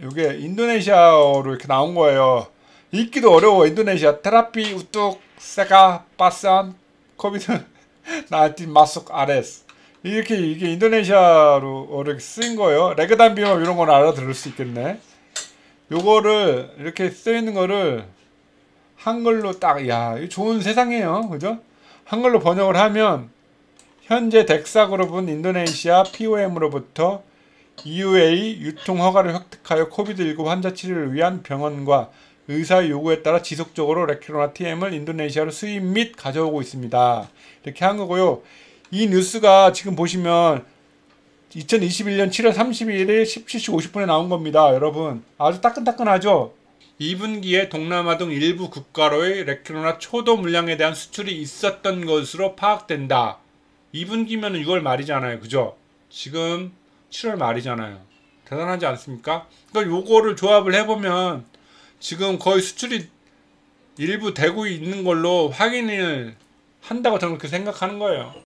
이게 인도네시아어로 이렇게 나온 거예요. 읽기도 어려워. 인도네시아 테라피 우뚝 세가 빠산 코비드 나티 마속 아레스 이렇게 이게 인도네시아로 어렵게 쓰인 거예요. 레그단 비염 이런 건 알아들을 수 있겠네. 요거를 이렇게 쓰여 있는 거를 한글로 딱, 야, 좋은 세상이에요. 그죠? 한글로 번역을 하면 현재 덱사 그룹은 인도네시아 POM으로부터 EUA 유통 허가를 획득하여 코비드19 환자 치료를 위한 병원과 의사 요구에 따라 지속적으로 레키로나 TM을 인도네시아로 수입 및 가져오고 있습니다. 이렇게 한 거고요. 이 뉴스가 지금 보시면 2021년 7월 31일 17시 50분에 나온 겁니다. 여러분 아주 따끈따끈하죠? 2분기에 동남아 등 일부 국가로의 레키로나 초도 물량에 대한 수출이 있었던 것으로 파악된다. 2분기면 6월 말이잖아요. 그죠? 지금 7월 말이잖아요. 대단하지 않습니까? 그러니까 요거를 조합을 해보면 지금 거의 수출이 일부 되고 있는 걸로 확인을 한다고 저는 그렇게 생각하는 거예요.